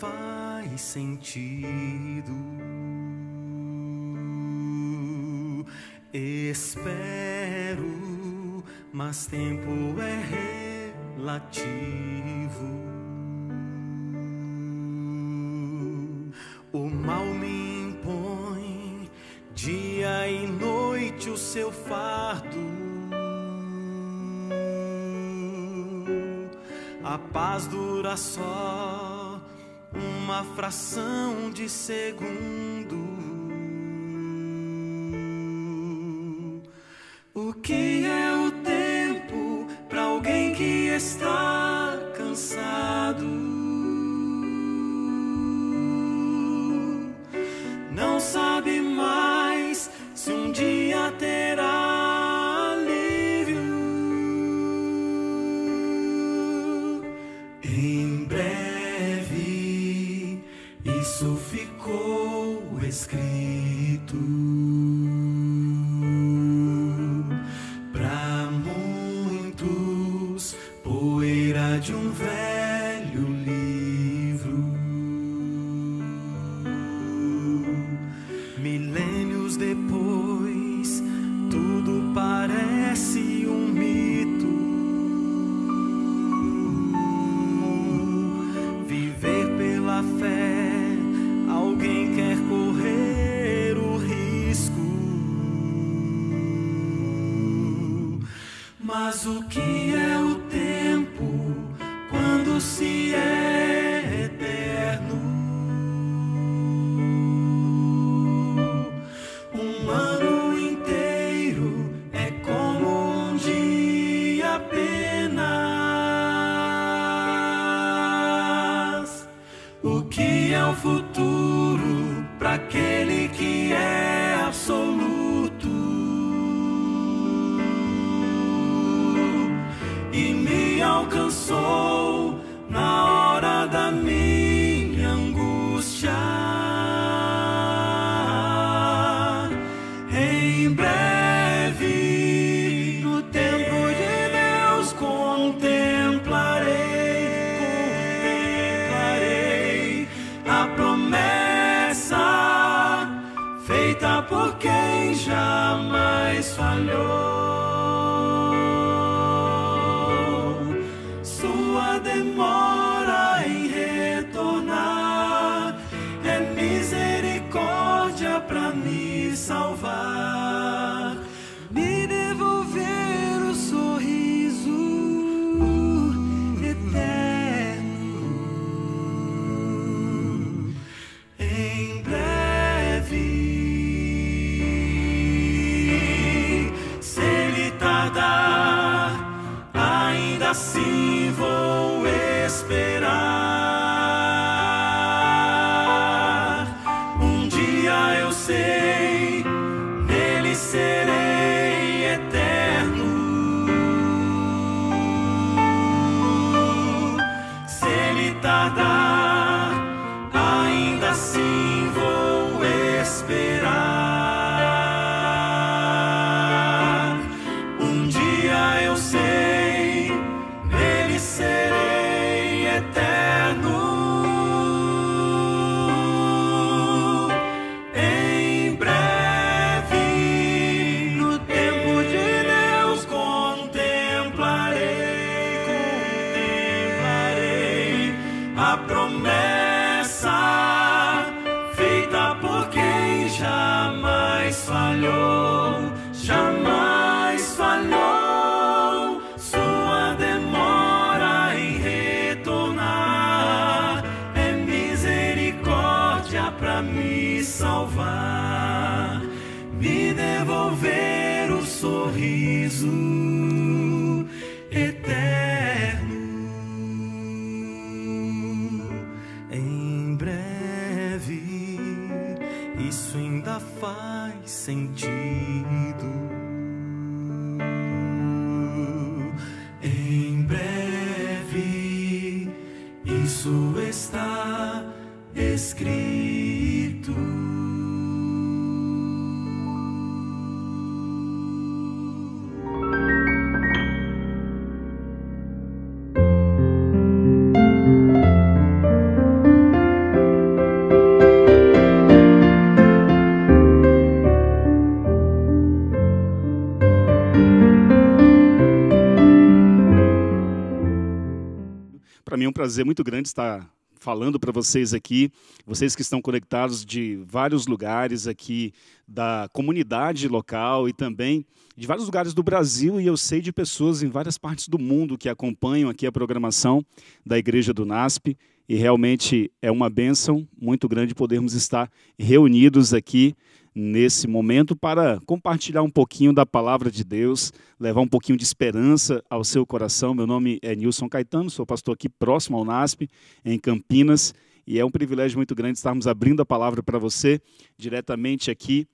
faz sentido. Espero, mas tempo é relativo. O mal me impõe dia e noite o seu fardo. A paz dura só uma fração de segundo. depois. faz sentido. prazer muito grande estar falando para vocês aqui, vocês que estão conectados de vários lugares aqui da comunidade local e também de vários lugares do Brasil e eu sei de pessoas em várias partes do mundo que acompanham aqui a programação da Igreja do NASP e realmente é uma bênção muito grande podermos estar reunidos aqui nesse momento para compartilhar um pouquinho da palavra de Deus, levar um pouquinho de esperança ao seu coração. Meu nome é Nilson Caetano, sou pastor aqui próximo ao NASP, em Campinas, e é um privilégio muito grande estarmos abrindo a palavra para você diretamente aqui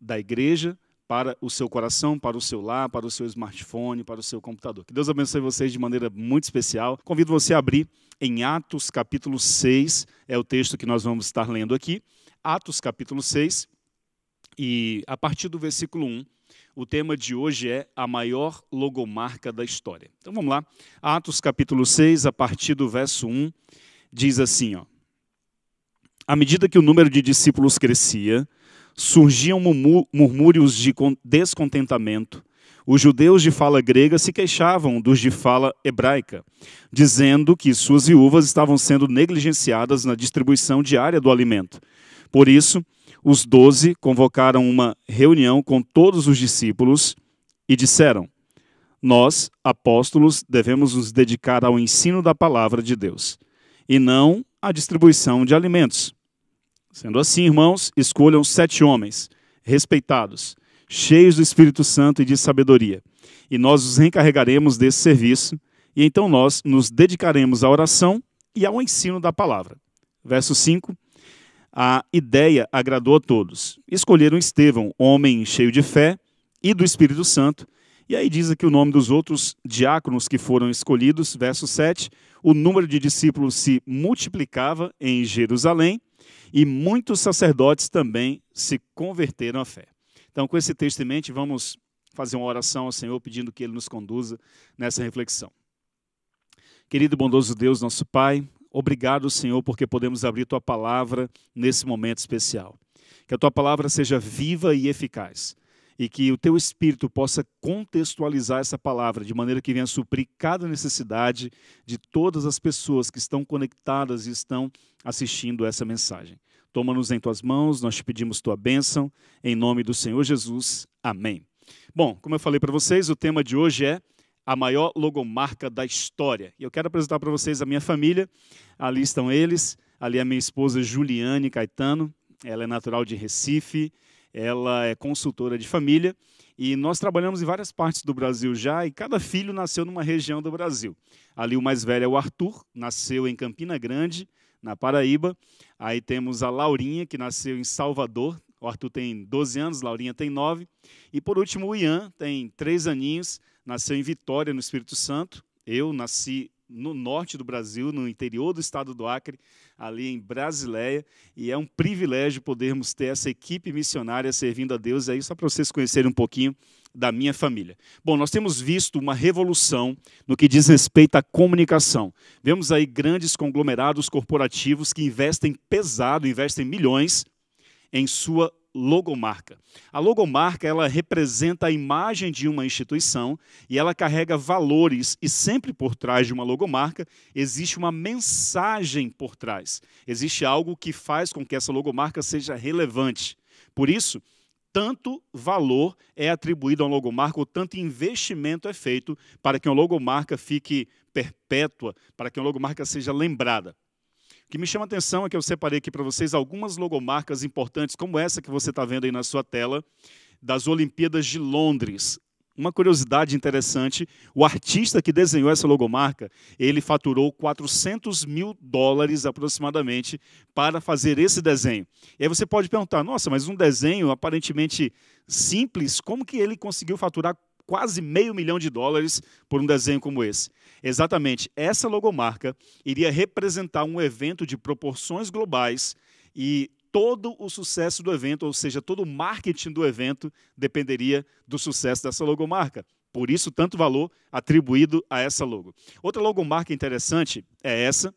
da igreja para o seu coração, para o seu lar, para o seu smartphone, para o seu computador. Que Deus abençoe vocês de maneira muito especial. Convido você a abrir em Atos capítulo 6, é o texto que nós vamos estar lendo aqui. Atos capítulo 6, e a partir do versículo 1, o tema de hoje é a maior logomarca da história. Então vamos lá. Atos capítulo 6, a partir do verso 1, diz assim, ó: À medida que o número de discípulos crescia, surgiam murmúrios de descontentamento. Os judeus de fala grega se queixavam dos de fala hebraica, dizendo que suas viúvas estavam sendo negligenciadas na distribuição diária do alimento. Por isso, os doze convocaram uma reunião com todos os discípulos e disseram: Nós, apóstolos, devemos nos dedicar ao ensino da palavra de Deus e não à distribuição de alimentos. Sendo assim, irmãos, escolham sete homens, respeitados, cheios do Espírito Santo e de sabedoria, e nós os encarregaremos desse serviço, e então nós nos dedicaremos à oração e ao ensino da palavra. Verso 5 a ideia agradou a todos. Escolheram Estevão, homem cheio de fé e do Espírito Santo. E aí diz aqui o nome dos outros diáconos que foram escolhidos, verso 7. O número de discípulos se multiplicava em Jerusalém e muitos sacerdotes também se converteram à fé. Então, com esse texto em mente, vamos fazer uma oração ao Senhor pedindo que Ele nos conduza nessa reflexão. Querido bondoso Deus, nosso Pai, Obrigado, Senhor, porque podemos abrir tua palavra nesse momento especial. Que a tua palavra seja viva e eficaz e que o teu espírito possa contextualizar essa palavra de maneira que venha suprir cada necessidade de todas as pessoas que estão conectadas e estão assistindo essa mensagem. Toma-nos em tuas mãos, nós te pedimos tua bênção, em nome do Senhor Jesus. Amém. Bom, como eu falei para vocês, o tema de hoje é a maior logomarca da história. E eu quero apresentar para vocês a minha família. Ali estão eles. Ali é a minha esposa Juliane Caetano. Ela é natural de Recife. Ela é consultora de família. E nós trabalhamos em várias partes do Brasil já, e cada filho nasceu numa região do Brasil. Ali o mais velho é o Arthur, nasceu em Campina Grande, na Paraíba. Aí temos a Laurinha, que nasceu em Salvador. O Arthur tem 12 anos, Laurinha tem 9. E por último, o Ian, tem 3 aninhos, nasceu em Vitória, no Espírito Santo. Eu nasci no norte do Brasil, no interior do estado do Acre, ali em Brasileia, e é um privilégio podermos ter essa equipe missionária servindo a Deus aí, só para vocês conhecerem um pouquinho da minha família. Bom, nós temos visto uma revolução no que diz respeito à comunicação. Vemos aí grandes conglomerados corporativos que investem pesado, investem milhões em sua logomarca. A logomarca, ela representa a imagem de uma instituição e ela carrega valores e sempre por trás de uma logomarca existe uma mensagem por trás. Existe algo que faz com que essa logomarca seja relevante. Por isso, tanto valor é atribuído a uma logomarca ou tanto investimento é feito para que uma logomarca fique perpétua, para que uma logomarca seja lembrada. O que me chama a atenção é que eu separei aqui para vocês algumas logomarcas importantes, como essa que você está vendo aí na sua tela, das Olimpíadas de Londres. Uma curiosidade interessante: o artista que desenhou essa logomarca, ele faturou 400 mil dólares aproximadamente para fazer esse desenho. E aí você pode perguntar: nossa, mas um desenho aparentemente simples, como que ele conseguiu faturar quase meio milhão de dólares por um desenho como esse. Exatamente, essa logomarca iria representar um evento de proporções globais e todo o sucesso do evento, ou seja, todo o marketing do evento dependeria do sucesso dessa logomarca. Por isso, tanto valor atribuído a essa logo. Outra logomarca interessante é essa,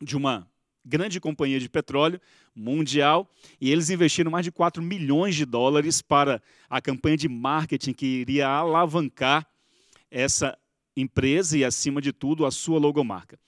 de uma grande companhia de petróleo mundial, e eles investiram mais de 4 milhões de dólares para a campanha de marketing que iria alavancar essa empresa e, acima de tudo, a sua logomarca.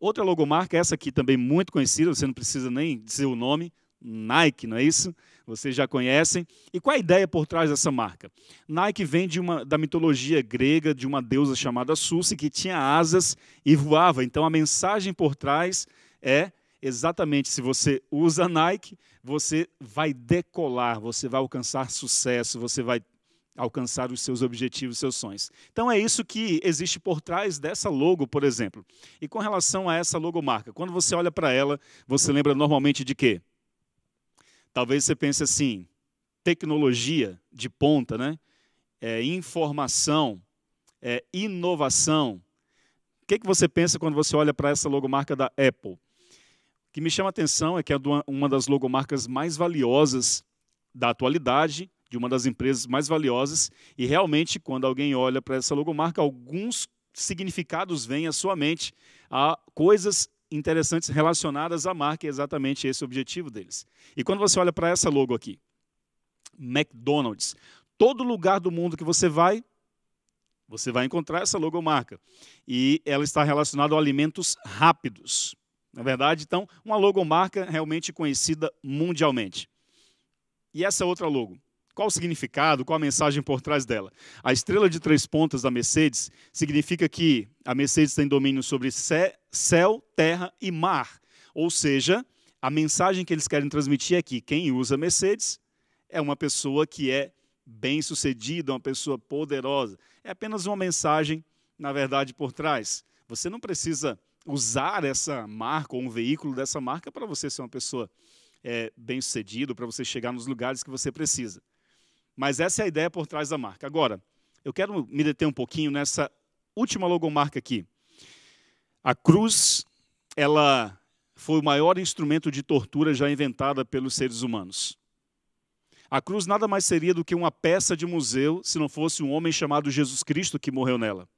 Outra logomarca, essa aqui também muito conhecida, você não precisa nem dizer o nome, Nike, não é isso? Vocês já conhecem. E qual a ideia por trás dessa marca? Nike vem de uma, da mitologia grega de uma deusa chamada Susi, que tinha asas e voava. Então a mensagem por trás é exatamente se você usa Nike, você vai decolar, você vai alcançar sucesso, você vai alcançar os seus objetivos, seus sonhos. Então é isso que existe por trás dessa logo, por exemplo. E com relação a essa logomarca, quando você olha para ela, você lembra normalmente de quê? Talvez você pense assim, tecnologia de ponta, né? É, informação, é, inovação. O que, que você pensa quando você olha para essa logomarca da Apple? que me chama a atenção é que é uma das logomarcas mais valiosas da atualidade, de uma das empresas mais valiosas, e realmente, quando alguém olha para essa logomarca, alguns significados vêm à sua mente, a coisas interessantes relacionadas à marca, é exatamente esse o objetivo deles. E quando você olha para essa logo aqui, McDonald's, todo lugar do mundo que você vai, você vai encontrar essa logomarca. E ela está relacionada a alimentos rápidos. Na verdade, então, uma logomarca realmente conhecida mundialmente. E essa outra logo? Qual o significado, qual a mensagem por trás dela? A estrela de três pontas da Mercedes significa que a Mercedes tem domínio sobre céu, terra e mar. Ou seja, a mensagem que eles querem transmitir é que quem usa Mercedes é uma pessoa que é bem-sucedida, uma pessoa poderosa. É apenas uma mensagem, na verdade, por trás. Você não precisa usar essa marca ou um veículo dessa marca para você ser uma pessoa é, bem-sucedido, para você chegar nos lugares que você precisa. Mas essa é a ideia por trás da marca. Agora, eu quero me deter um pouquinho nessa última logomarca aqui. A cruz, ela foi o maior instrumento de tortura já inventada pelos seres humanos. A cruz nada mais seria do que uma peça de museu se não fosse um homem chamado Jesus Cristo que morreu nela.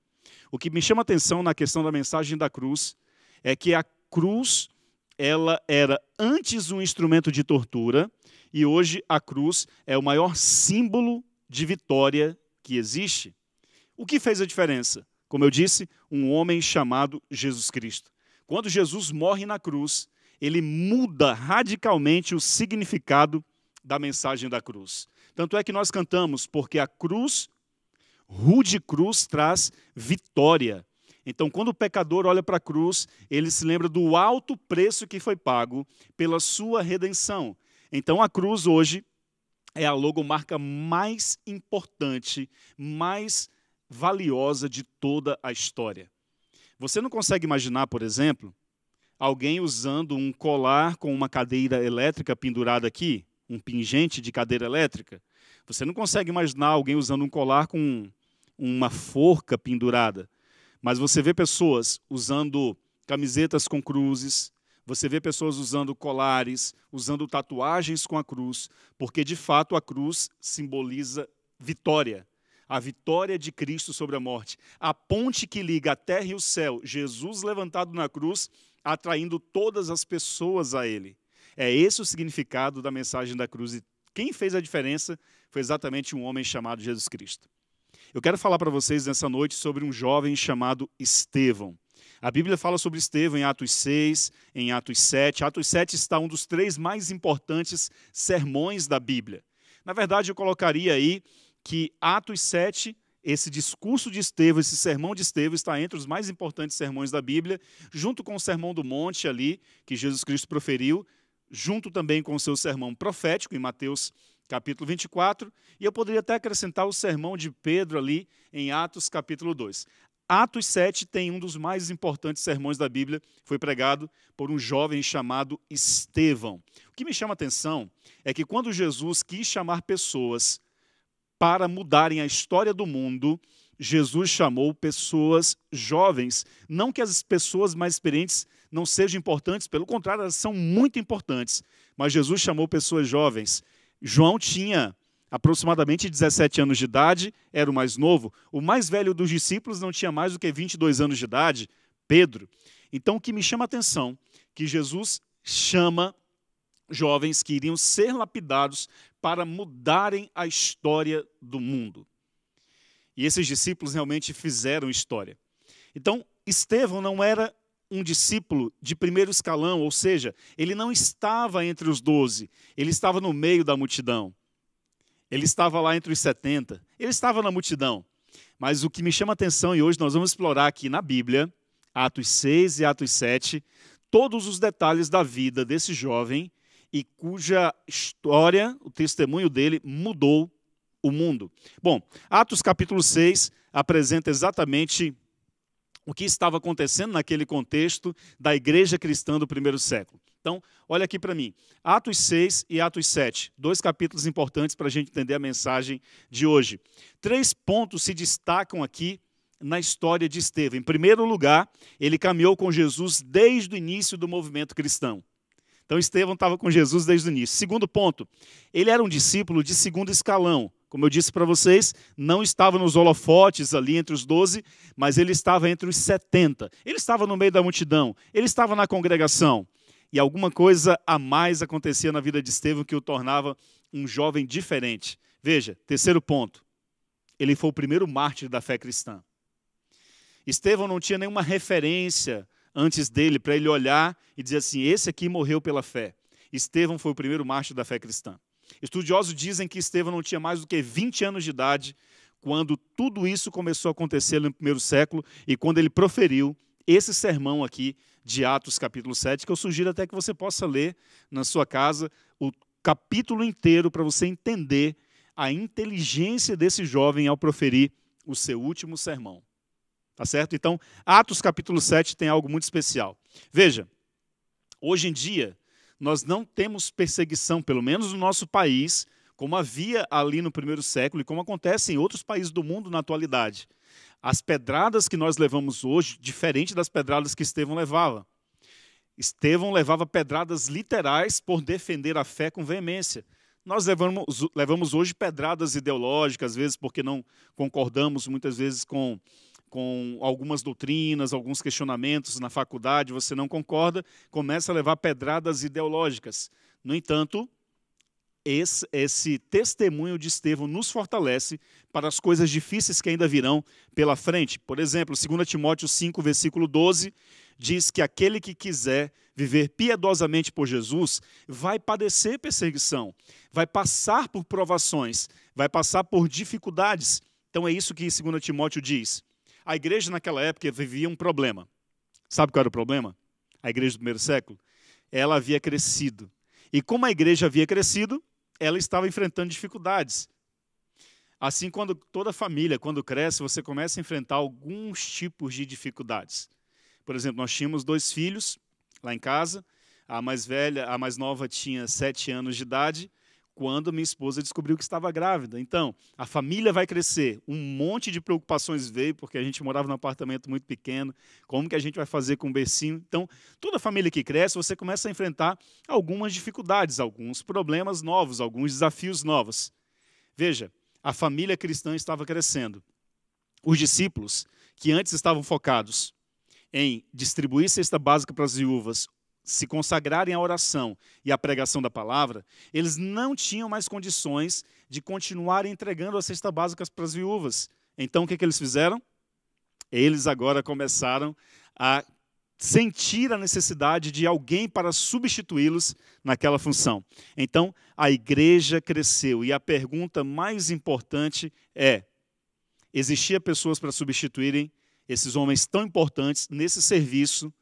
O que me chama atenção na questão da mensagem da cruz é que a cruz ela era antes um instrumento de tortura e hoje a cruz é o maior símbolo de vitória que existe. O que fez a diferença? Como eu disse, um homem chamado Jesus Cristo. Quando Jesus morre na cruz, ele muda radicalmente o significado da mensagem da cruz. Tanto é que nós cantamos, porque a cruz rude cruz traz vitória. Então, quando o pecador olha para a cruz, ele se lembra do alto preço que foi pago pela sua redenção. Então, a cruz hoje é a logomarca mais importante, mais valiosa de toda a história. Você não consegue imaginar, por exemplo, alguém usando um colar com uma cadeira elétrica pendurada aqui, um pingente de cadeira elétrica? Você não consegue imaginar alguém usando um colar com uma forca pendurada. Mas você vê pessoas usando camisetas com cruzes, você vê pessoas usando colares, usando tatuagens com a cruz, porque de fato a cruz simboliza vitória. A vitória de Cristo sobre a morte. A ponte que liga a terra e o céu, Jesus levantado na cruz, atraindo todas as pessoas a ele. É esse o significado da mensagem da cruz. E quem fez a diferença foi exatamente um homem chamado Jesus Cristo. Eu quero falar para vocês nessa noite sobre um jovem chamado Estevão. A Bíblia fala sobre Estevão em Atos 6, em Atos 7. Atos 7 está um dos três mais importantes sermões da Bíblia. Na verdade, eu colocaria aí que Atos 7 esse discurso de Estevão, esse sermão de Estevão está entre os mais importantes sermões da Bíblia, junto com o sermão do monte ali que Jesus Cristo proferiu, junto também com o seu sermão profético em Mateus capítulo 24, e eu poderia até acrescentar o sermão de Pedro ali em Atos, capítulo 2. Atos 7 tem um dos mais importantes sermões da Bíblia, foi pregado por um jovem chamado Estevão. O que me chama a atenção é que quando Jesus quis chamar pessoas para mudarem a história do mundo, Jesus chamou pessoas jovens. Não que as pessoas mais experientes não sejam importantes, pelo contrário, elas são muito importantes. Mas Jesus chamou pessoas jovens João tinha aproximadamente 17 anos de idade, era o mais novo. O mais velho dos discípulos não tinha mais do que 22 anos de idade, Pedro. Então, o que me chama a atenção que Jesus chama jovens que iriam ser lapidados para mudarem a história do mundo. E esses discípulos realmente fizeram história. Então, Estevão não era um discípulo de primeiro escalão, ou seja, ele não estava entre os doze, ele estava no meio da multidão. Ele estava lá entre os setenta, ele estava na multidão. Mas o que me chama a atenção, e hoje nós vamos explorar aqui na Bíblia, Atos 6 e Atos 7, todos os detalhes da vida desse jovem e cuja história, o testemunho dele, mudou o mundo. Bom, Atos capítulo 6 apresenta exatamente o que estava acontecendo naquele contexto da igreja cristã do primeiro século. Então, olha aqui para mim. Atos 6 e Atos 7, dois capítulos importantes para a gente entender a mensagem de hoje. Três pontos se destacam aqui na história de Estevão. Em primeiro lugar, ele caminhou com Jesus desde o início do movimento cristão. Então, Estevão estava com Jesus desde o início. Segundo ponto, ele era um discípulo de segundo escalão. Como eu disse para vocês, não estava nos holofotes ali entre os doze, mas ele estava entre os setenta. Ele estava no meio da multidão, ele estava na congregação. E alguma coisa a mais acontecia na vida de Estevão que o tornava um jovem diferente. Veja, terceiro ponto. Ele foi o primeiro mártir da fé cristã. Estevão não tinha nenhuma referência antes dele para ele olhar e dizer assim: esse aqui morreu pela fé. Estevão foi o primeiro mártir da fé cristã. Estudiosos dizem que Estevão não tinha mais do que 20 anos de idade quando tudo isso começou a acontecer no primeiro século e quando ele proferiu esse sermão aqui de Atos capítulo 7, que eu sugiro até que você possa ler na sua casa o capítulo inteiro para você entender a inteligência desse jovem ao proferir o seu último sermão. Tá certo? Então, Atos capítulo 7 tem algo muito especial. Veja, hoje em dia, nós não temos perseguição, pelo menos no nosso país, como havia ali no primeiro século e como acontece em outros países do mundo na atualidade. As pedradas que nós levamos hoje, diferente das pedradas que Estevão levava. Estevão levava pedradas literais por defender a fé com veemência. Nós levamos, levamos hoje pedradas ideológicas, às vezes porque não concordamos muitas vezes com com algumas doutrinas, alguns questionamentos na faculdade, você não concorda, começa a levar pedradas ideológicas. No entanto, esse, esse, testemunho de Estevão nos fortalece para as coisas difíceis que ainda virão pela frente. Por exemplo, 2 Timóteo 5, versículo 12, diz que aquele que quiser viver piedosamente por Jesus vai padecer perseguição, vai passar por provações, vai passar por dificuldades. Então é isso que 2 Timóteo diz a igreja naquela época vivia um problema. Sabe qual era o problema? A igreja do primeiro século? Ela havia crescido. E como a igreja havia crescido, ela estava enfrentando dificuldades. Assim, quando toda família, quando cresce, você começa a enfrentar alguns tipos de dificuldades. Por exemplo, nós tínhamos dois filhos lá em casa. A mais velha, a mais nova tinha sete anos de idade quando minha esposa descobriu que estava grávida. Então, a família vai crescer. Um monte de preocupações veio, porque a gente morava num apartamento muito pequeno. Como que a gente vai fazer com o bercinho? Então, toda família que cresce, você começa a enfrentar algumas dificuldades, alguns problemas novos, alguns desafios novos. Veja, a família cristã estava crescendo. Os discípulos, que antes estavam focados em distribuir cesta básica para as viúvas, se consagrarem à oração e à pregação da palavra, eles não tinham mais condições de continuar entregando a cesta básica para as viúvas. Então, o que, que eles fizeram? Eles agora começaram a sentir a necessidade de alguém para substituí-los naquela função. Então, a igreja cresceu e a pergunta mais importante é: existia pessoas para substituírem esses homens tão importantes nesse serviço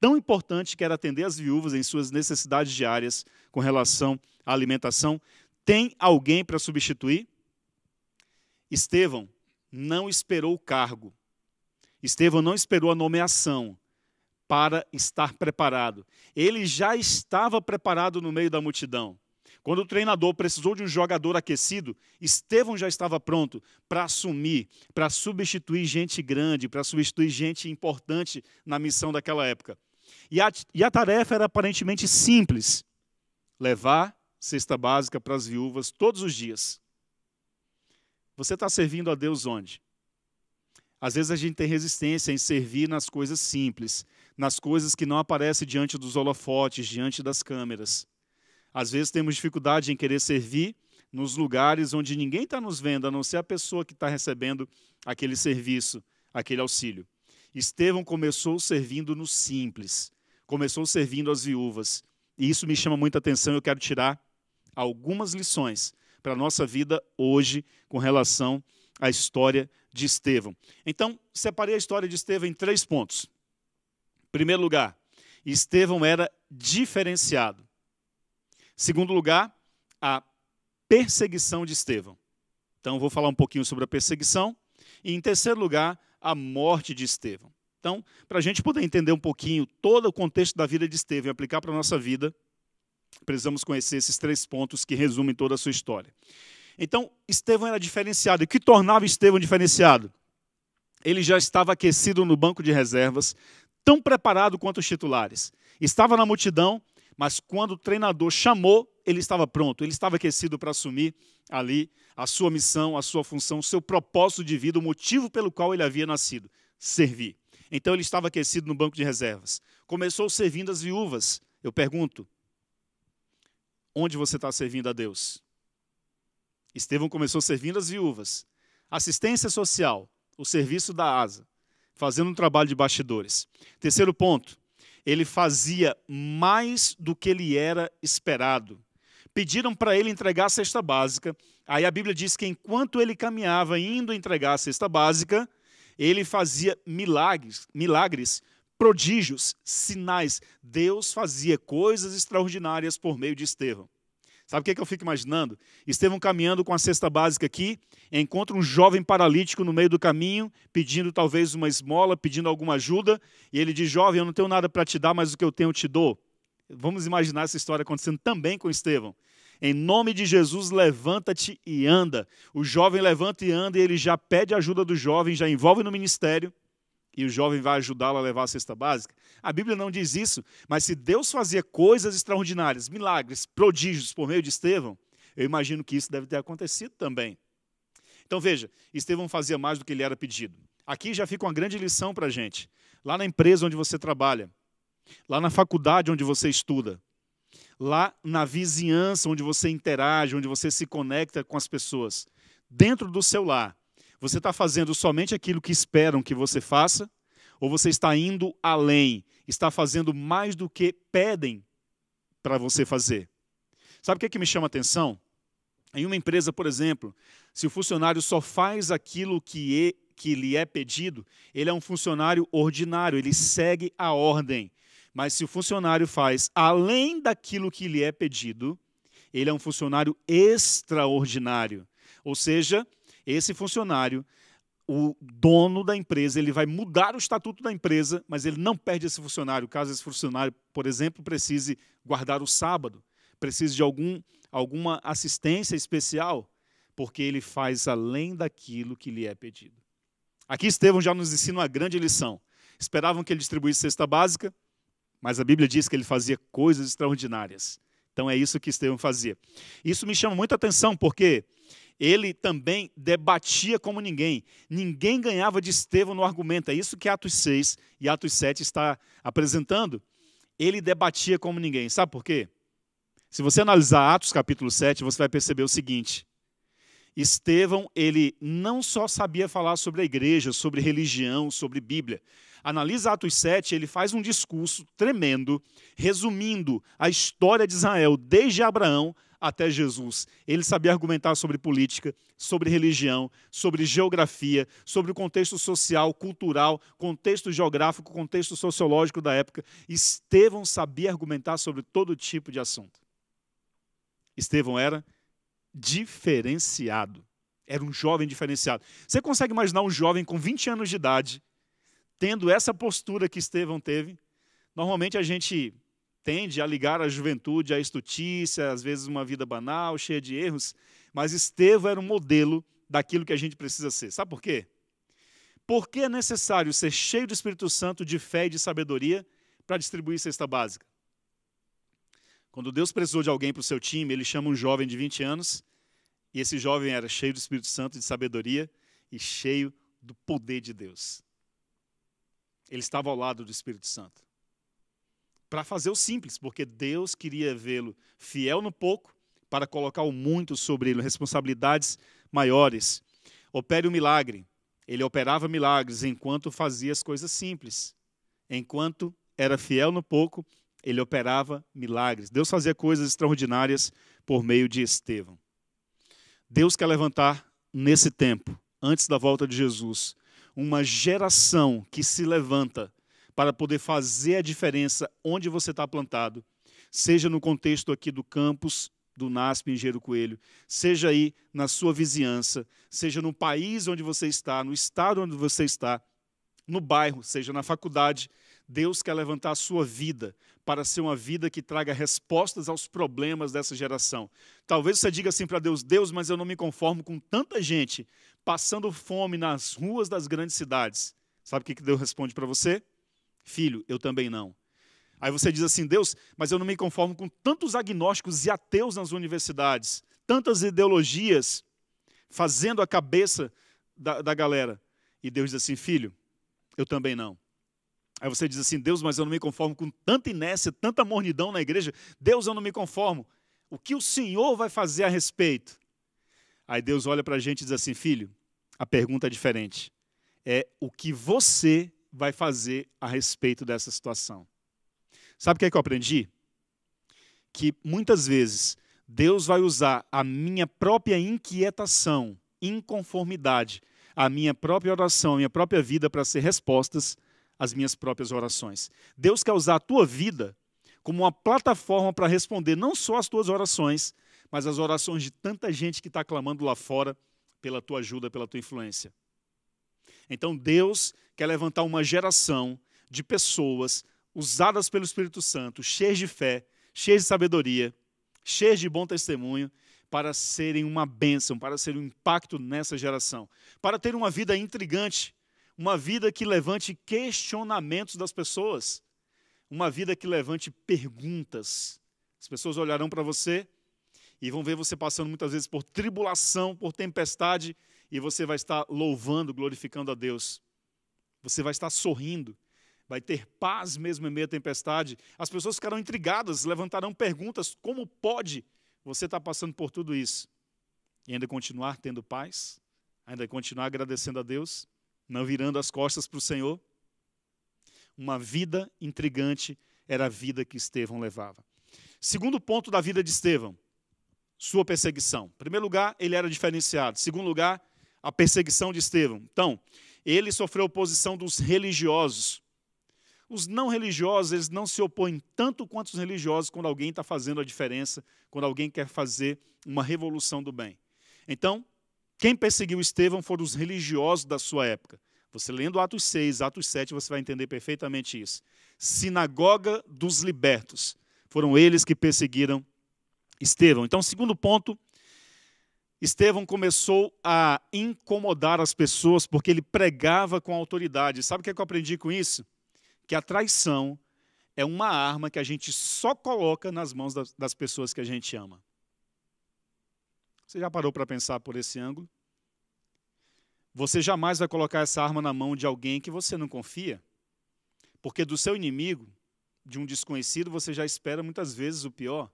tão importante que era atender as viúvas em suas necessidades diárias com relação à alimentação, tem alguém para substituir? Estevão não esperou o cargo. Estevão não esperou a nomeação para estar preparado. Ele já estava preparado no meio da multidão. Quando o treinador precisou de um jogador aquecido, Estevão já estava pronto para assumir, para substituir gente grande, para substituir gente importante na missão daquela época. E a, e a tarefa era aparentemente simples: levar cesta básica para as viúvas todos os dias. Você está servindo a Deus onde? Às vezes a gente tem resistência em servir nas coisas simples, nas coisas que não aparecem diante dos holofotes, diante das câmeras. Às vezes temos dificuldade em querer servir nos lugares onde ninguém está nos vendo, a não ser a pessoa que está recebendo aquele serviço, aquele auxílio. Estevão começou servindo no simples, começou servindo as viúvas. E isso me chama muita atenção, eu quero tirar algumas lições para a nossa vida hoje com relação à história de Estevão. Então, separei a história de Estevão em três pontos. Em primeiro lugar, Estevão era diferenciado. Segundo lugar, a perseguição de Estevão. Então, vou falar um pouquinho sobre a perseguição. E, em terceiro lugar, a morte de Estevão. Então, para a gente poder entender um pouquinho todo o contexto da vida de Estevão e aplicar para a nossa vida, precisamos conhecer esses três pontos que resumem toda a sua história. Então, Estevão era diferenciado. E o que tornava Estevão diferenciado? Ele já estava aquecido no banco de reservas, tão preparado quanto os titulares. Estava na multidão, mas quando o treinador chamou, ele estava pronto, ele estava aquecido para assumir ali a sua missão, a sua função, o seu propósito de vida, o motivo pelo qual ele havia nascido: servir. Então ele estava aquecido no banco de reservas. Começou servindo as viúvas. Eu pergunto: onde você está servindo a Deus? Estevão começou servindo as viúvas. Assistência social, o serviço da asa, fazendo um trabalho de bastidores. Terceiro ponto: ele fazia mais do que ele era esperado. Pediram para ele entregar a cesta básica. Aí a Bíblia diz que enquanto ele caminhava indo entregar a cesta básica, ele fazia milagres, milagres, prodígios, sinais. Deus fazia coisas extraordinárias por meio de Estevão. Sabe o que, é que eu fico imaginando? Estevão caminhando com a cesta básica aqui, encontra um jovem paralítico no meio do caminho, pedindo talvez uma esmola, pedindo alguma ajuda, e ele diz: Jovem, eu não tenho nada para te dar, mas o que eu tenho eu te dou. Vamos imaginar essa história acontecendo também com Estevão. Em nome de Jesus, levanta-te e anda. O jovem levanta e anda e ele já pede ajuda do jovem, já envolve no ministério e o jovem vai ajudá-lo a levar a cesta básica. A Bíblia não diz isso, mas se Deus fazia coisas extraordinárias, milagres, prodígios por meio de Estevão, eu imagino que isso deve ter acontecido também. Então veja, Estevão fazia mais do que lhe era pedido. Aqui já fica uma grande lição para a gente. Lá na empresa onde você trabalha, lá na faculdade onde você estuda, lá na vizinhança onde você interage, onde você se conecta com as pessoas. Dentro do seu lar, você está fazendo somente aquilo que esperam que você faça? Ou você está indo além? Está fazendo mais do que pedem para você fazer? Sabe o que, é que me chama a atenção? Em uma empresa, por exemplo, se o funcionário só faz aquilo que, é, que lhe é pedido, ele é um funcionário ordinário, ele segue a ordem. Mas se o funcionário faz além daquilo que lhe é pedido, ele é um funcionário extraordinário. Ou seja, esse funcionário, o dono da empresa, ele vai mudar o estatuto da empresa, mas ele não perde esse funcionário, caso esse funcionário, por exemplo, precise guardar o sábado, precise de algum, alguma assistência especial, porque ele faz além daquilo que lhe é pedido. Aqui Estevão já nos ensina uma grande lição. Esperavam que ele distribuísse cesta básica, mas a Bíblia diz que ele fazia coisas extraordinárias. Então é isso que Estevão fazia. Isso me chama muita atenção, porque ele também debatia como ninguém. Ninguém ganhava de Estevão no argumento. É isso que Atos 6 e Atos 7 está apresentando. Ele debatia como ninguém. Sabe por quê? Se você analisar Atos capítulo 7, você vai perceber o seguinte: Estevão, ele não só sabia falar sobre a igreja, sobre religião, sobre Bíblia. Analisa Atos 7, ele faz um discurso tremendo, resumindo a história de Israel desde Abraão até Jesus. Ele sabia argumentar sobre política, sobre religião, sobre geografia, sobre o contexto social, cultural, contexto geográfico, contexto sociológico da época. Estevão sabia argumentar sobre todo tipo de assunto. Estevão era diferenciado. Era um jovem diferenciado. Você consegue imaginar um jovem com 20 anos de idade tendo essa postura que Estevão teve? Normalmente a gente tende a ligar a juventude à estutícia, às vezes uma vida banal, cheia de erros, mas Estevão era um modelo daquilo que a gente precisa ser. Sabe por quê? Porque é necessário ser cheio do Espírito Santo, de fé e de sabedoria para distribuir cesta básica. Quando Deus precisou de alguém para o seu time, ele chama um jovem de 20 anos, e esse jovem era cheio do Espírito Santo, de sabedoria e cheio do poder de Deus. Ele estava ao lado do Espírito Santo. Para fazer o simples, porque Deus queria vê-lo fiel no pouco, para colocar o muito sobre ele, responsabilidades maiores. Opere o um milagre. Ele operava milagres enquanto fazia as coisas simples, enquanto era fiel no pouco ele operava milagres. Deus fazia coisas extraordinárias por meio de Estevão. Deus quer levantar nesse tempo, antes da volta de Jesus, uma geração que se levanta para poder fazer a diferença onde você está plantado, seja no contexto aqui do campus do NASP em Engenheiro Coelho, seja aí na sua vizinhança, seja no país onde você está, no estado onde você está, no bairro, seja na faculdade, Deus quer levantar a sua vida para ser uma vida que traga respostas aos problemas dessa geração. Talvez você diga assim para Deus: Deus, mas eu não me conformo com tanta gente passando fome nas ruas das grandes cidades. Sabe o que Deus responde para você? Filho, eu também não. Aí você diz assim: Deus, mas eu não me conformo com tantos agnósticos e ateus nas universidades, tantas ideologias fazendo a cabeça da, da galera. E Deus diz assim: Filho, eu também não. Aí você diz assim: Deus, mas eu não me conformo com tanta inércia, tanta mornidão na igreja. Deus, eu não me conformo. O que o Senhor vai fazer a respeito? Aí Deus olha para a gente e diz assim: Filho, a pergunta é diferente. É o que você vai fazer a respeito dessa situação. Sabe o que, é que eu aprendi? Que muitas vezes Deus vai usar a minha própria inquietação, inconformidade, a minha própria oração, a minha própria vida para ser respostas as minhas próprias orações. Deus quer usar a tua vida como uma plataforma para responder não só as tuas orações, mas as orações de tanta gente que está clamando lá fora pela tua ajuda, pela tua influência. Então Deus quer levantar uma geração de pessoas usadas pelo Espírito Santo, cheias de fé, cheias de sabedoria, cheias de bom testemunho, para serem uma bênção, para ser um impacto nessa geração, para ter uma vida intrigante, uma vida que levante questionamentos das pessoas, uma vida que levante perguntas. As pessoas olharão para você e vão ver você passando muitas vezes por tribulação, por tempestade, e você vai estar louvando, glorificando a Deus. Você vai estar sorrindo, vai ter paz mesmo em meio à tempestade. As pessoas ficarão intrigadas, levantarão perguntas: como pode você estar passando por tudo isso? E ainda continuar tendo paz? Ainda continuar agradecendo a Deus? não virando as costas para o Senhor. Uma vida intrigante era a vida que Estevão levava. Segundo ponto da vida de Estevão, sua perseguição. Em primeiro lugar, ele era diferenciado. Em segundo lugar, a perseguição de Estevão. Então, ele sofreu oposição dos religiosos. Os não religiosos, eles não se opõem tanto quanto os religiosos quando alguém está fazendo a diferença, quando alguém quer fazer uma revolução do bem. Então, quem perseguiu Estevão foram os religiosos da sua época. Você lendo Atos 6, Atos 7, você vai entender perfeitamente isso. Sinagoga dos libertos. Foram eles que perseguiram Estevão. Então, segundo ponto, Estevão começou a incomodar as pessoas porque ele pregava com autoridade. Sabe o que, é que eu aprendi com isso? Que a traição é uma arma que a gente só coloca nas mãos das pessoas que a gente ama. Você já parou para pensar por esse ângulo? Você jamais vai colocar essa arma na mão de alguém que você não confia, porque do seu inimigo, de um desconhecido, você já espera muitas vezes o pior.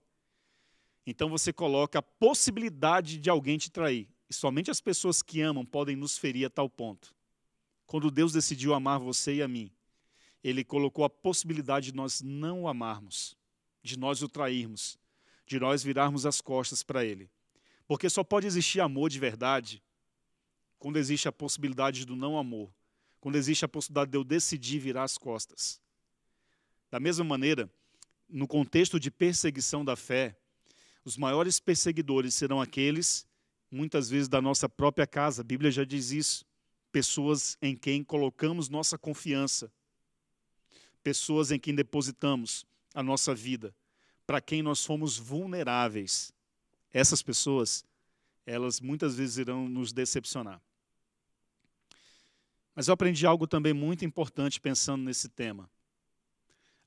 Então você coloca a possibilidade de alguém te trair. E somente as pessoas que amam podem nos ferir a tal ponto. Quando Deus decidiu amar você e a mim, Ele colocou a possibilidade de nós não o amarmos, de nós o trairmos, de nós virarmos as costas para Ele. Porque só pode existir amor de verdade quando existe a possibilidade do não amor, quando existe a possibilidade de eu decidir virar as costas. Da mesma maneira, no contexto de perseguição da fé, os maiores perseguidores serão aqueles, muitas vezes, da nossa própria casa. A Bíblia já diz isso. Pessoas em quem colocamos nossa confiança, pessoas em quem depositamos a nossa vida, para quem nós fomos vulneráveis essas pessoas, elas muitas vezes irão nos decepcionar. Mas eu aprendi algo também muito importante pensando nesse tema.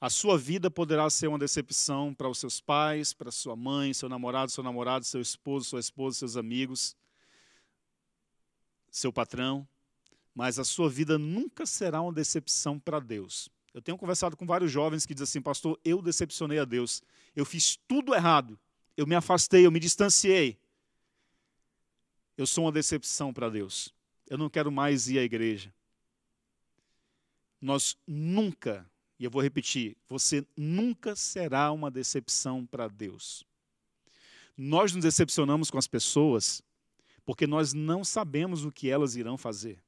A sua vida poderá ser uma decepção para os seus pais, para sua mãe, seu namorado, seu namorado, seu esposo, sua esposa, seus amigos, seu patrão, mas a sua vida nunca será uma decepção para Deus. Eu tenho conversado com vários jovens que dizem assim, pastor, eu decepcionei a Deus, eu fiz tudo errado, eu me afastei, eu me distanciei. Eu sou uma decepção para Deus. Eu não quero mais ir à igreja. Nós nunca, e eu vou repetir, você nunca será uma decepção para Deus. Nós nos decepcionamos com as pessoas porque nós não sabemos o que elas irão fazer.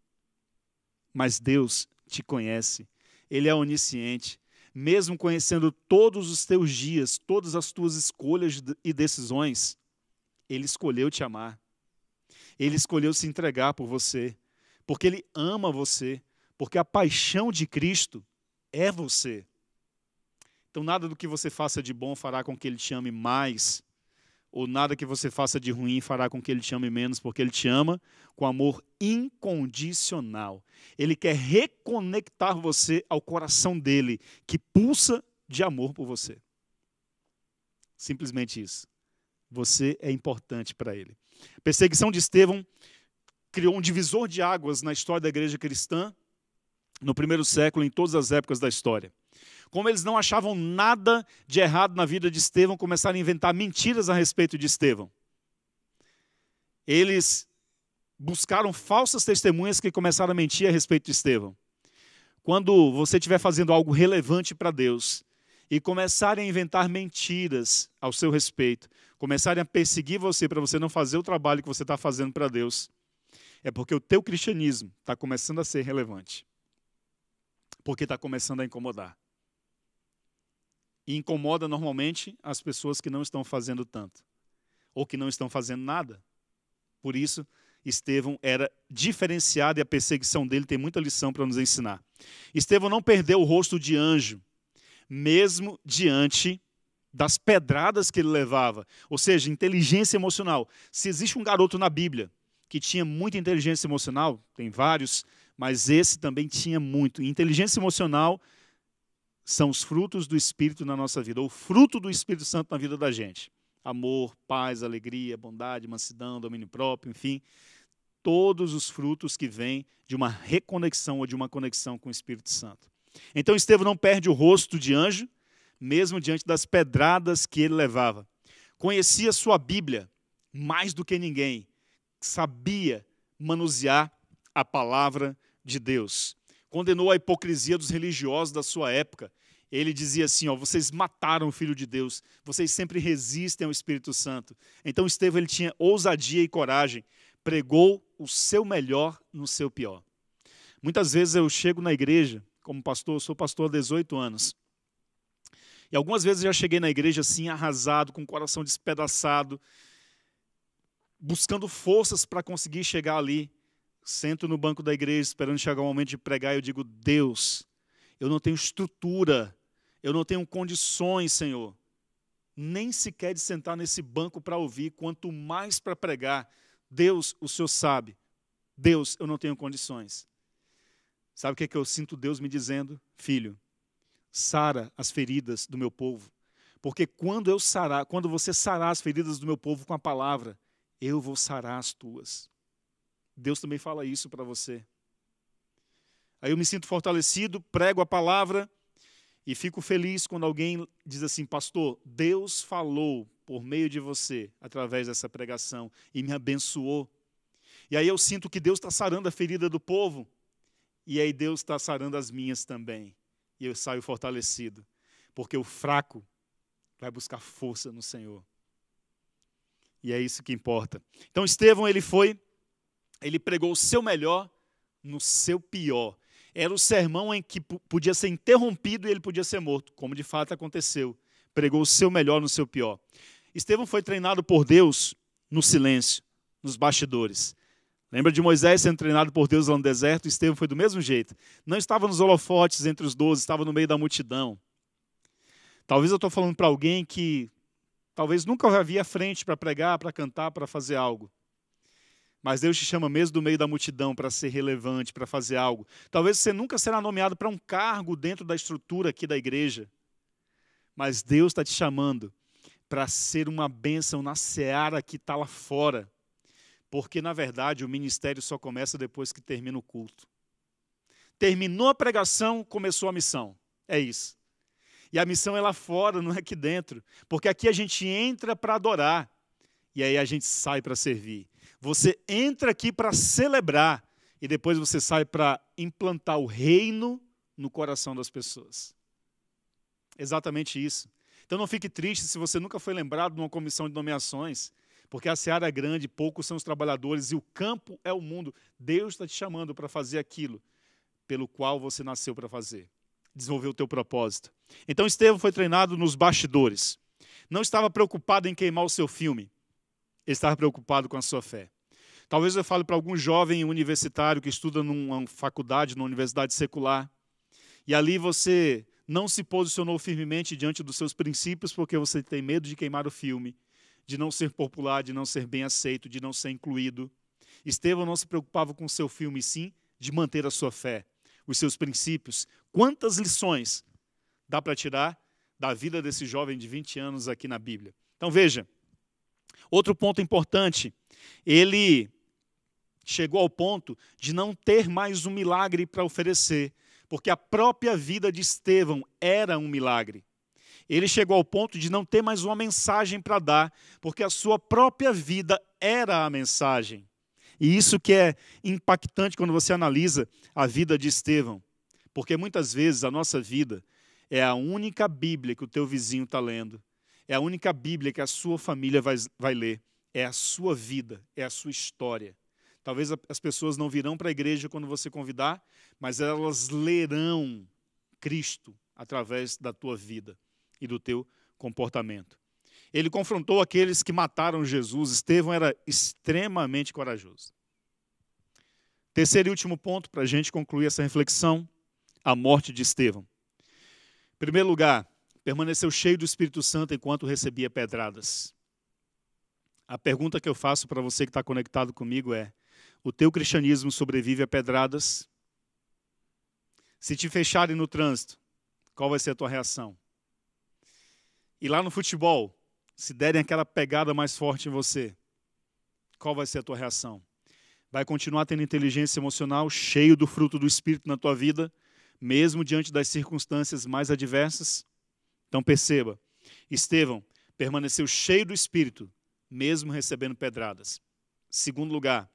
Mas Deus te conhece, Ele é onisciente, mesmo conhecendo todos os teus dias, todas as tuas escolhas e decisões, Ele escolheu te amar. Ele escolheu se entregar por você, porque Ele ama você, porque a paixão de Cristo é você. Então, nada do que você faça de bom fará com que Ele te ame mais ou nada que você faça de ruim fará com que ele te ame menos, porque ele te ama com amor incondicional. Ele quer reconectar você ao coração dele, que pulsa de amor por você. Simplesmente isso. Você é importante para ele. A perseguição de Estevão criou um divisor de águas na história da igreja cristã no primeiro século, em todas as épocas da história. Como eles não achavam nada de errado na vida de Estevão, começaram a inventar mentiras a respeito de Estevão. Eles buscaram falsas testemunhas que começaram a mentir a respeito de Estevão. Quando você estiver fazendo algo relevante para Deus e começarem a inventar mentiras ao seu respeito, começarem a perseguir você para você não fazer o trabalho que você está fazendo para Deus, é porque o teu cristianismo está começando a ser relevante. Porque está começando a incomodar e incomoda normalmente as pessoas que não estão fazendo tanto ou que não estão fazendo nada. Por isso, Estevão era diferenciado e a perseguição dele tem muita lição para nos ensinar. Estevão não perdeu o rosto de anjo, mesmo diante das pedradas que ele levava, ou seja, inteligência emocional. Se existe um garoto na Bíblia que tinha muita inteligência emocional, tem vários, mas esse também tinha muito. Inteligência emocional são os frutos do Espírito na nossa vida, ou o fruto do Espírito Santo na vida da gente. Amor, paz, alegria, bondade, mansidão, domínio próprio, enfim. Todos os frutos que vêm de uma reconexão ou de uma conexão com o Espírito Santo. Então Estevão não perde o rosto de anjo, mesmo diante das pedradas que ele levava. Conhecia sua Bíblia mais do que ninguém. Sabia manusear a palavra de Deus condenou a hipocrisia dos religiosos da sua época. Ele dizia assim: ó, vocês mataram o Filho de Deus, vocês sempre resistem ao Espírito Santo. Então Estevão ele tinha ousadia e coragem, pregou o seu melhor no seu pior. Muitas vezes eu chego na igreja, como pastor, eu sou pastor há 18 anos. E algumas vezes eu já cheguei na igreja assim, arrasado, com o coração despedaçado, buscando forças para conseguir chegar ali sento no banco da igreja esperando chegar o momento de pregar e eu digo: Deus, eu não tenho estrutura, eu não tenho condições, Senhor, nem sequer de sentar nesse banco para ouvir, quanto mais para pregar. Deus, o Senhor sabe, Deus, eu não tenho condições. Sabe o que, é que eu sinto Deus me dizendo? Filho, sara as feridas do meu povo. Porque quando eu sarar, quando você sarar as feridas do meu povo com a palavra, eu vou sarar as tuas. Deus também fala isso para você. Aí eu me sinto fortalecido, prego a palavra e fico feliz quando alguém diz assim: Pastor, Deus falou por meio de você, através dessa pregação, e me abençoou. E aí eu sinto que Deus está sarando a ferida do povo, e aí Deus está sarando as minhas também. E eu saio fortalecido, porque o fraco vai buscar força no Senhor. E é isso que importa. Então, Estevão, ele foi ele pregou o seu melhor no seu pior. Era o sermão em que podia ser interrompido e ele podia ser morto, como de fato aconteceu. Pregou o seu melhor no seu pior. Estevão foi treinado por Deus no silêncio, nos bastidores. Lembra de Moisés sendo treinado por Deus lá no deserto? Estevão foi do mesmo jeito. Não estava nos holofotes entre os doze, estava no meio da multidão. Talvez eu estou falando para alguém que talvez nunca havia frente para pregar, para cantar, para fazer algo. Mas Deus te chama mesmo do meio da multidão para ser relevante, para fazer algo. Talvez você nunca será nomeado para um cargo dentro da estrutura aqui da igreja. Mas Deus está te chamando para ser uma bênção na seara que está lá fora. Porque, na verdade, o ministério só começa depois que termina o culto. Terminou a pregação, começou a missão. É isso. E a missão é lá fora, não é aqui dentro. Porque aqui a gente entra para adorar. E aí a gente sai para servir. Você entra aqui para celebrar e depois você sai para implantar o reino no coração das pessoas. Exatamente isso. Então não fique triste se você nunca foi lembrado de uma comissão de nomeações, porque a seara é grande, poucos são os trabalhadores e o campo é o mundo. Deus está te chamando para fazer aquilo pelo qual você nasceu para fazer. Desenvolver o teu propósito. Então Estevão foi treinado nos bastidores. Não estava preocupado em queimar o seu filme estava preocupado com a sua fé. Talvez eu fale para algum jovem universitário que estuda numa faculdade, numa universidade secular, e ali você não se posicionou firmemente diante dos seus princípios porque você tem medo de queimar o filme, de não ser popular, de não ser bem aceito, de não ser incluído. Estevão não se preocupava com o seu filme, sim de manter a sua fé, os seus princípios. Quantas lições dá para tirar da vida desse jovem de 20 anos aqui na Bíblia? Então veja, Outro ponto importante, ele chegou ao ponto de não ter mais um milagre para oferecer, porque a própria vida de Estevão era um milagre. Ele chegou ao ponto de não ter mais uma mensagem para dar, porque a sua própria vida era a mensagem. E isso que é impactante quando você analisa a vida de Estevão, porque muitas vezes a nossa vida é a única Bíblia que o teu vizinho está lendo, é a única Bíblia que a sua família vai, vai ler. É a sua vida, é a sua história. Talvez as pessoas não virão para a igreja quando você convidar, mas elas lerão Cristo através da tua vida e do teu comportamento. Ele confrontou aqueles que mataram Jesus. Estevão era extremamente corajoso. Terceiro e último ponto para a gente concluir essa reflexão: a morte de Estevão. Em primeiro lugar, permaneceu cheio do Espírito Santo enquanto recebia pedradas. A pergunta que eu faço para você que está conectado comigo é: o teu cristianismo sobrevive a pedradas? Se te fecharem no trânsito, qual vai ser a tua reação? E lá no futebol, se derem aquela pegada mais forte em você, qual vai ser a tua reação? Vai continuar tendo inteligência emocional, cheio do fruto do Espírito na tua vida, mesmo diante das circunstâncias mais adversas? Então perceba, Estevão permaneceu cheio do espírito, mesmo recebendo pedradas. Segundo lugar,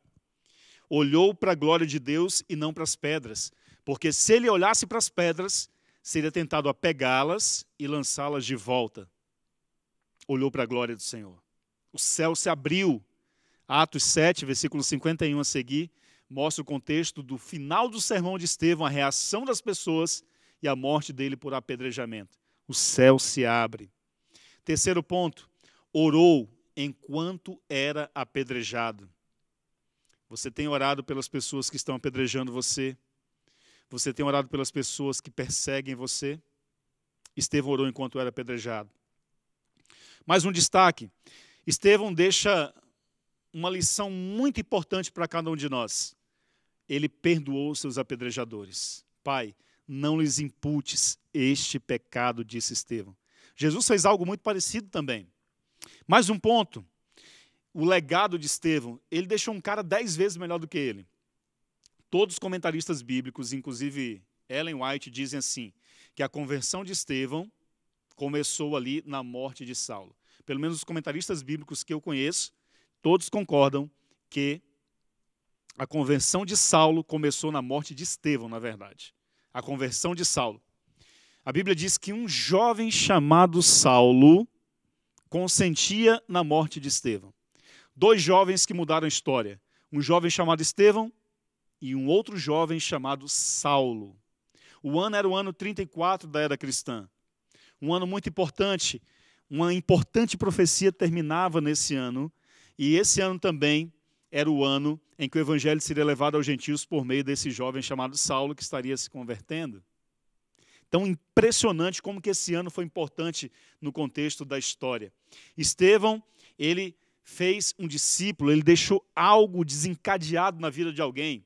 olhou para a glória de Deus e não para as pedras, porque se ele olhasse para as pedras, seria tentado a pegá-las e lançá-las de volta. Olhou para a glória do Senhor. O céu se abriu. Atos 7, versículo 51 a seguir, mostra o contexto do final do sermão de Estevão, a reação das pessoas e a morte dele por apedrejamento o céu se abre. Terceiro ponto, orou enquanto era apedrejado. Você tem orado pelas pessoas que estão apedrejando você? Você tem orado pelas pessoas que perseguem você? Estevão orou enquanto era apedrejado. Mais um destaque: Estevão deixa uma lição muito importante para cada um de nós. Ele perdoou seus apedrejadores. Pai, não lhes imputes este pecado, disse Estevão. Jesus fez algo muito parecido também. Mais um ponto. O legado de Estevão, ele deixou um cara dez vezes melhor do que ele. Todos os comentaristas bíblicos, inclusive Ellen White, dizem assim: que a conversão de Estevão começou ali na morte de Saulo. Pelo menos os comentaristas bíblicos que eu conheço, todos concordam que a conversão de Saulo começou na morte de Estevão, na verdade a conversão de Saulo. A Bíblia diz que um jovem chamado Saulo consentia na morte de Estevão. Dois jovens que mudaram a história. Um jovem chamado Estevão e um outro jovem chamado Saulo. O ano era o ano 34 da era cristã. Um ano muito importante. Uma importante profecia terminava nesse ano. E esse ano também era o ano em que o evangelho seria levado aos gentios por meio desse jovem chamado Saulo que estaria se convertendo. Então, impressionante como que esse ano foi importante no contexto da história. Estevão, ele fez um discípulo, ele deixou algo desencadeado na vida de alguém.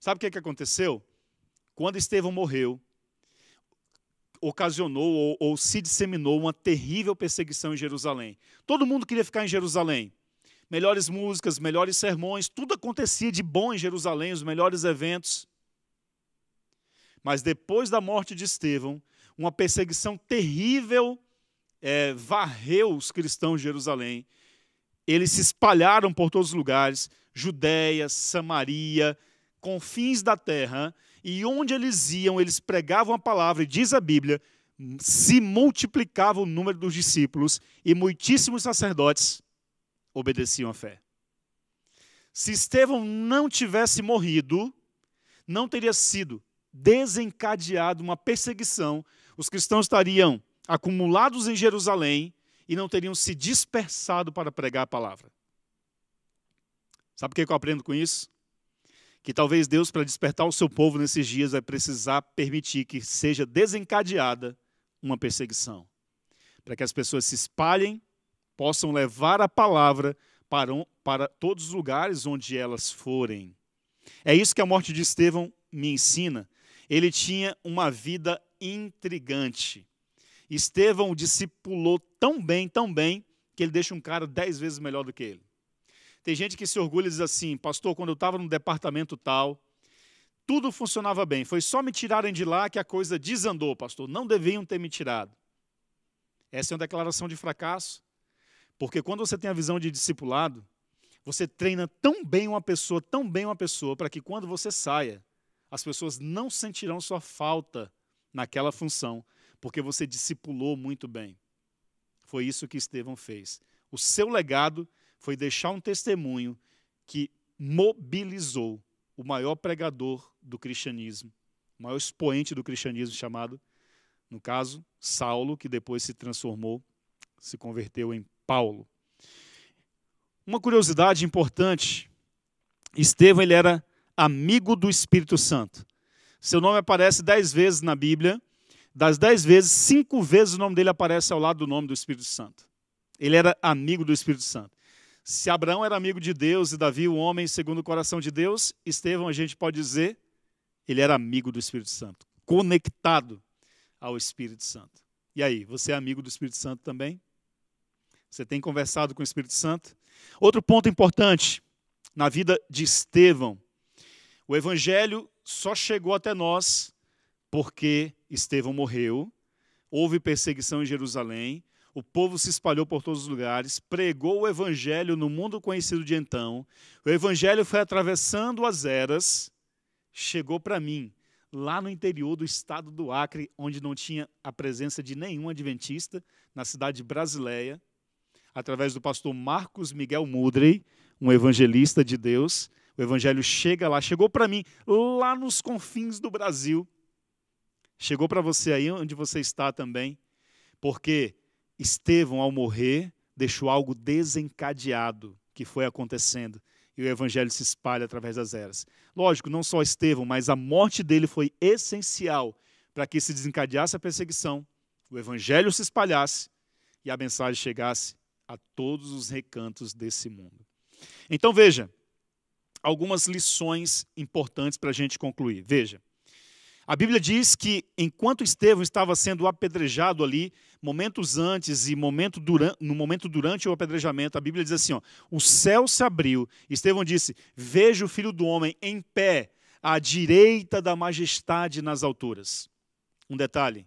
Sabe o que, é que aconteceu? Quando Estevão morreu, ocasionou ou, ou se disseminou uma terrível perseguição em Jerusalém. Todo mundo queria ficar em Jerusalém melhores músicas, melhores sermões, tudo acontecia de bom em Jerusalém, os melhores eventos. Mas depois da morte de Estevão, uma perseguição terrível é, varreu os cristãos de Jerusalém. Eles se espalharam por todos os lugares Judéia, Samaria, confins da terra e onde eles iam, eles pregavam a palavra, e diz a Bíblia, se multiplicava o número dos discípulos e muitíssimos sacerdotes obedeciam à fé. Se Estevão não tivesse morrido, não teria sido desencadeado uma perseguição, os cristãos estariam acumulados em Jerusalém e não teriam se dispersado para pregar a palavra. Sabe o que eu aprendo com isso? Que talvez Deus, para despertar o seu povo nesses dias, vai precisar permitir que seja desencadeada uma perseguição, para que as pessoas se espalhem possam levar a palavra para, um, para todos os lugares onde elas forem. É isso que a morte de Estevão me ensina. Ele tinha uma vida intrigante. Estevão o discipulou tão bem, tão bem, que ele deixa um cara dez vezes melhor do que ele. Tem gente que se orgulha e diz assim, pastor, quando eu estava no departamento tal, tudo funcionava bem. Foi só me tirarem de lá que a coisa desandou, pastor. Não deviam ter me tirado. Essa é uma declaração de fracasso. Porque quando você tem a visão de discipulado, você treina tão bem uma pessoa, tão bem uma pessoa, para que quando você saia, as pessoas não sentirão sua falta naquela função, porque você discipulou muito bem. Foi isso que Estevão fez. O seu legado foi deixar um testemunho que mobilizou o maior pregador do cristianismo, o maior expoente do cristianismo chamado, no caso, Saulo, que depois se transformou, se converteu em Paulo. Uma curiosidade importante: Estevão ele era amigo do Espírito Santo. Seu nome aparece dez vezes na Bíblia. Das dez vezes, cinco vezes o nome dele aparece ao lado do nome do Espírito Santo. Ele era amigo do Espírito Santo. Se Abraão era amigo de Deus e Davi, o homem segundo o coração de Deus, Estevão, a gente pode dizer, ele era amigo do Espírito Santo, conectado ao Espírito Santo. E aí, você é amigo do Espírito Santo também? Você tem conversado com o Espírito Santo? Outro ponto importante na vida de Estevão: o evangelho só chegou até nós porque Estevão morreu, houve perseguição em Jerusalém, o povo se espalhou por todos os lugares, pregou o evangelho no mundo conhecido de então. O evangelho foi atravessando as eras, chegou para mim, lá no interior do estado do Acre, onde não tinha a presença de nenhum adventista, na cidade brasileira através do pastor Marcos Miguel Mudrey, um evangelista de Deus. O evangelho chega lá, chegou para mim lá nos confins do Brasil. Chegou para você aí onde você está também, porque Estevão ao morrer deixou algo desencadeado que foi acontecendo e o evangelho se espalha através das eras. Lógico, não só Estevão, mas a morte dele foi essencial para que se desencadeasse a perseguição, o evangelho se espalhasse e a mensagem chegasse a todos os recantos desse mundo. Então veja, algumas lições importantes para a gente concluir. Veja, a Bíblia diz que enquanto Estevão estava sendo apedrejado ali, momentos antes e momento durante, no momento durante o apedrejamento, a Bíblia diz assim: ó, o céu se abriu. Estevão disse: Vejo o filho do homem em pé, à direita da majestade nas alturas. Um detalhe: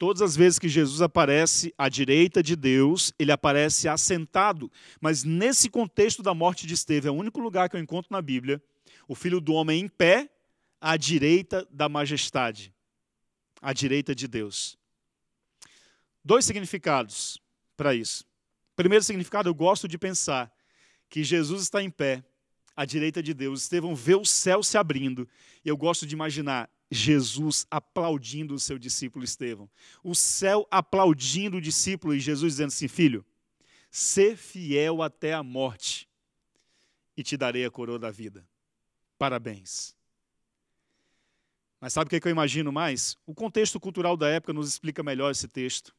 Todas as vezes que Jesus aparece à direita de Deus, ele aparece assentado. Mas nesse contexto da morte de Estevão, é o único lugar que eu encontro na Bíblia o filho do homem em pé à direita da majestade, à direita de Deus. Dois significados para isso. Primeiro significado, eu gosto de pensar que Jesus está em pé à direita de Deus. Estevão vê o céu se abrindo. E eu gosto de imaginar Jesus aplaudindo o seu discípulo Estevão. O céu aplaudindo o discípulo e Jesus dizendo assim: Filho, ser fiel até a morte e te darei a coroa da vida. Parabéns. Mas sabe o é que eu imagino mais? O contexto cultural da época nos explica melhor esse texto.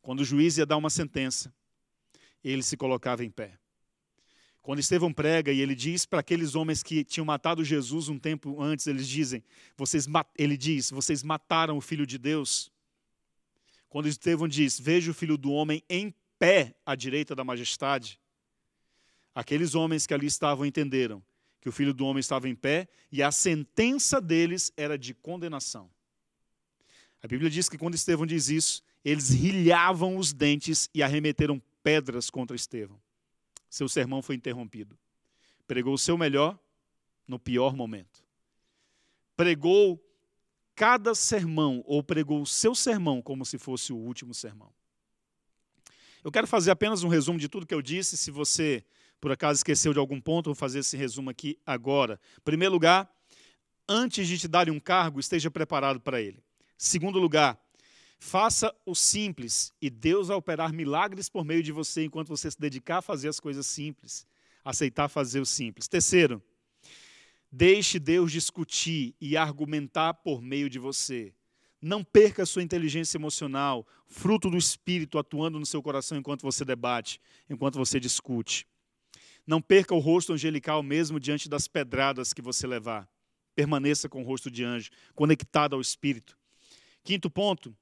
Quando o juiz ia dar uma sentença, ele se colocava em pé. Quando Estevão prega e ele diz para aqueles homens que tinham matado Jesus um tempo antes, eles dizem, vocês ele diz, vocês mataram o filho de Deus. Quando Estevão diz, veja o filho do homem em pé à direita da majestade, aqueles homens que ali estavam entenderam que o filho do homem estava em pé e a sentença deles era de condenação. A Bíblia diz que quando Estevão diz isso, eles rilhavam os dentes e arremeteram pedras contra Estevão seu sermão foi interrompido. Pregou o seu melhor no pior momento. Pregou cada sermão, ou pregou o seu sermão como se fosse o último sermão. Eu quero fazer apenas um resumo de tudo que eu disse. Se você, por acaso, esqueceu de algum ponto, vou fazer esse resumo aqui agora. Em primeiro lugar, antes de te dar um cargo, esteja preparado para ele. Em segundo lugar, Faça o simples e Deus vai operar milagres por meio de você enquanto você se dedicar a fazer as coisas simples, aceitar fazer o simples. Terceiro, deixe Deus discutir e argumentar por meio de você. Não perca sua inteligência emocional, fruto do espírito atuando no seu coração enquanto você debate, enquanto você discute. Não perca o rosto angelical mesmo diante das pedradas que você levar. Permaneça com o rosto de anjo, conectado ao espírito. Quinto ponto,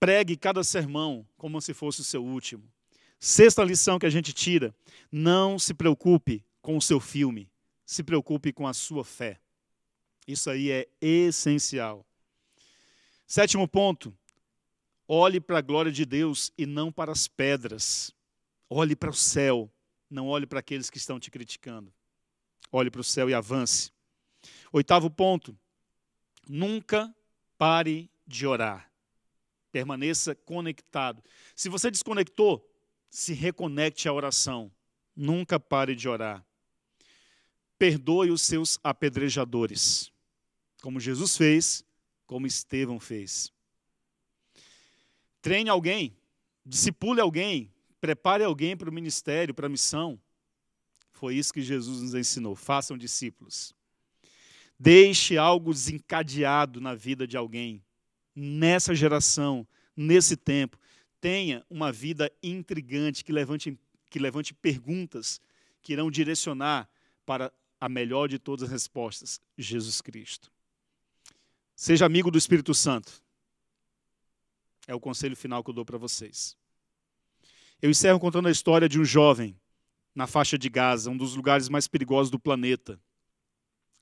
Pregue cada sermão como se fosse o seu último. Sexta lição que a gente tira: não se preocupe com o seu filme, se preocupe com a sua fé. Isso aí é essencial. Sétimo ponto: olhe para a glória de Deus e não para as pedras. Olhe para o céu, não olhe para aqueles que estão te criticando. Olhe para o céu e avance. Oitavo ponto: nunca pare de orar. Permaneça conectado. Se você desconectou, se reconecte à oração. Nunca pare de orar. Perdoe os seus apedrejadores, como Jesus fez, como Estevão fez. Treine alguém, discipule alguém, prepare alguém para o ministério, para a missão. Foi isso que Jesus nos ensinou. Façam discípulos. Deixe algo desencadeado na vida de alguém nessa geração, nesse tempo, tenha uma vida intrigante, que levante, que levante perguntas que irão direcionar para a melhor de todas as respostas, Jesus Cristo. Seja amigo do Espírito Santo. É o conselho final que eu dou para vocês. Eu encerro contando a história de um jovem na faixa de Gaza, um dos lugares mais perigosos do planeta.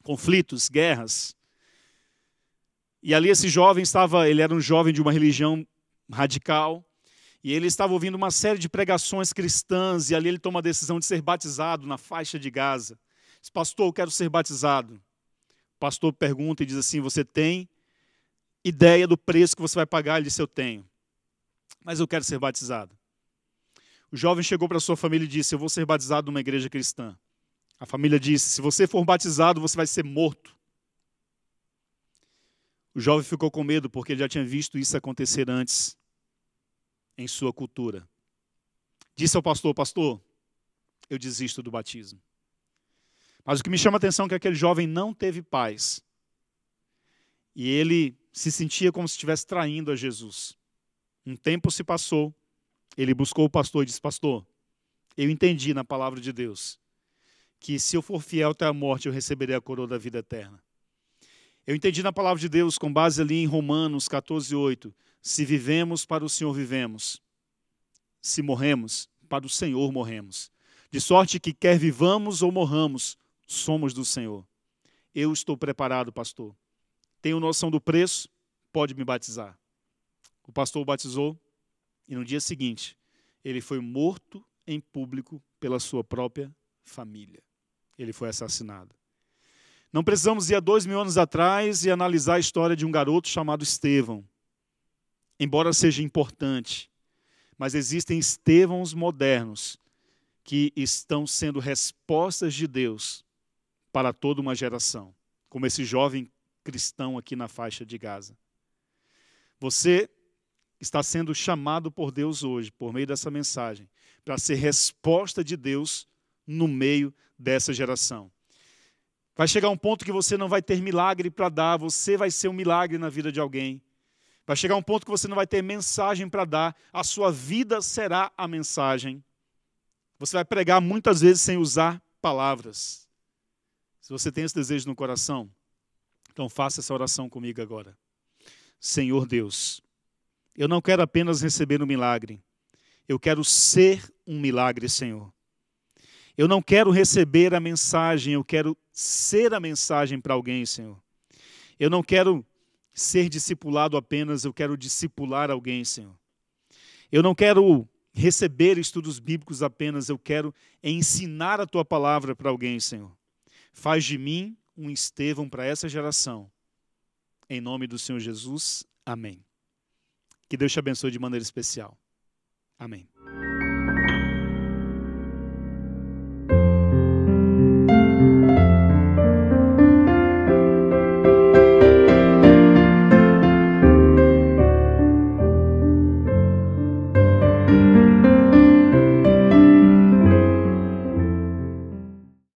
Conflitos, guerras, e ali esse jovem estava, ele era um jovem de uma religião radical, e ele estava ouvindo uma série de pregações cristãs, e ali ele toma a decisão de ser batizado na faixa de Gaza. Diz, pastor, eu quero ser batizado. O pastor pergunta e diz assim: Você tem ideia do preço que você vai pagar? Ele disse: Eu tenho, mas eu quero ser batizado. O jovem chegou para sua família e disse: Eu vou ser batizado numa igreja cristã. A família disse: Se você for batizado, você vai ser morto. O jovem ficou com medo porque ele já tinha visto isso acontecer antes em sua cultura. Disse ao pastor: Pastor, eu desisto do batismo. Mas o que me chama a atenção é que aquele jovem não teve paz. E ele se sentia como se estivesse traindo a Jesus. Um tempo se passou, ele buscou o pastor e disse: Pastor, eu entendi na palavra de Deus que se eu for fiel até a morte, eu receberei a coroa da vida eterna. Eu entendi na palavra de Deus, com base ali em Romanos 14, 8. Se vivemos, para o Senhor vivemos. Se morremos, para o Senhor morremos. De sorte que, quer vivamos ou morramos, somos do Senhor. Eu estou preparado, pastor. Tenho noção do preço, pode me batizar. O pastor o batizou e no dia seguinte ele foi morto em público pela sua própria família. Ele foi assassinado. Não precisamos ir a dois mil anos atrás e analisar a história de um garoto chamado Estevão. Embora seja importante, mas existem Estevãos modernos que estão sendo respostas de Deus para toda uma geração, como esse jovem cristão aqui na faixa de Gaza. Você está sendo chamado por Deus hoje, por meio dessa mensagem, para ser resposta de Deus no meio dessa geração. Vai chegar um ponto que você não vai ter milagre para dar, você vai ser um milagre na vida de alguém. Vai chegar um ponto que você não vai ter mensagem para dar, a sua vida será a mensagem. Você vai pregar muitas vezes sem usar palavras. Se você tem esse desejo no coração, então faça essa oração comigo agora. Senhor Deus, eu não quero apenas receber um milagre, eu quero ser um milagre, Senhor. Eu não quero receber a mensagem, eu quero ser a mensagem para alguém, Senhor. Eu não quero ser discipulado apenas, eu quero discipular alguém, Senhor. Eu não quero receber estudos bíblicos apenas, eu quero ensinar a tua palavra para alguém, Senhor. Faz de mim um Estevão para essa geração. Em nome do Senhor Jesus, amém. Que Deus te abençoe de maneira especial. Amém.